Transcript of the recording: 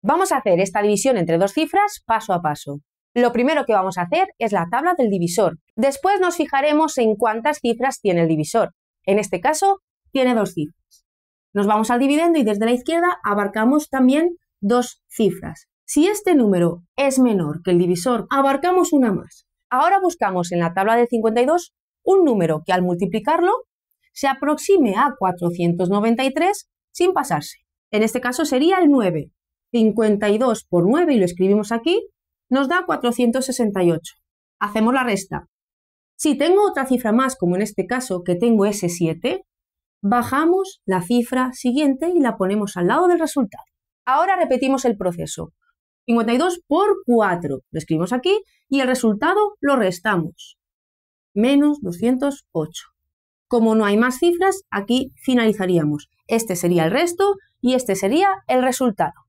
Vamos a hacer esta división entre dos cifras paso a paso. Lo primero que vamos a hacer es la tabla del divisor. Después nos fijaremos en cuántas cifras tiene el divisor. En este caso, tiene dos cifras. Nos vamos al dividendo y desde la izquierda abarcamos también dos cifras. Si este número es menor que el divisor, abarcamos una más. Ahora buscamos en la tabla del 52 un número que al multiplicarlo se aproxime a 493 sin pasarse. En este caso sería el 9. 52 por 9, y lo escribimos aquí, nos da 468. Hacemos la resta. Si tengo otra cifra más, como en este caso que tengo ese 7, bajamos la cifra siguiente y la ponemos al lado del resultado. Ahora repetimos el proceso. 52 por 4, lo escribimos aquí, y el resultado lo restamos. Menos 208. Como no hay más cifras, aquí finalizaríamos. Este sería el resto y este sería el resultado.